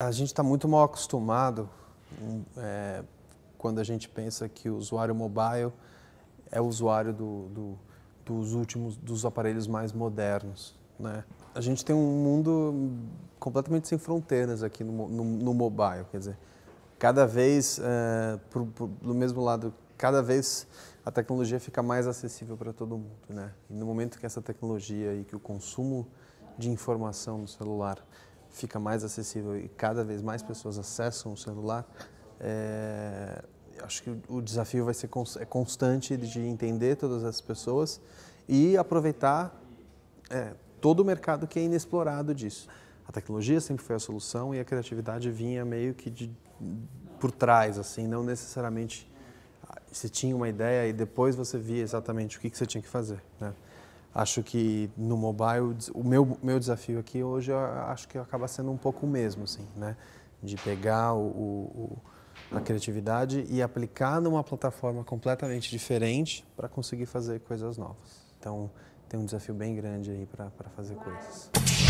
A gente está muito mal acostumado hum, é, quando a gente pensa que o usuário mobile é o usuário do, do, dos últimos, dos aparelhos mais modernos, né? A gente tem um mundo completamente sem fronteiras aqui no, no, no mobile, quer dizer, cada vez, é, do mesmo lado, cada vez a tecnologia fica mais acessível para todo mundo, né? E no momento que essa tecnologia e que o consumo de informação no celular fica mais acessível e cada vez mais pessoas acessam o celular, é, acho que o desafio vai ser é constante de entender todas as pessoas e aproveitar é, todo o mercado que é inexplorado disso. A tecnologia sempre foi a solução e a criatividade vinha meio que de, por trás, assim, não necessariamente ah, você tinha uma ideia e depois você via exatamente o que, que você tinha que fazer, né? acho que no mobile o meu meu desafio aqui hoje acho que acaba sendo um pouco o mesmo assim né de pegar o, o, a criatividade e aplicar numa plataforma completamente diferente para conseguir fazer coisas novas então tem um desafio bem grande aí para fazer coisas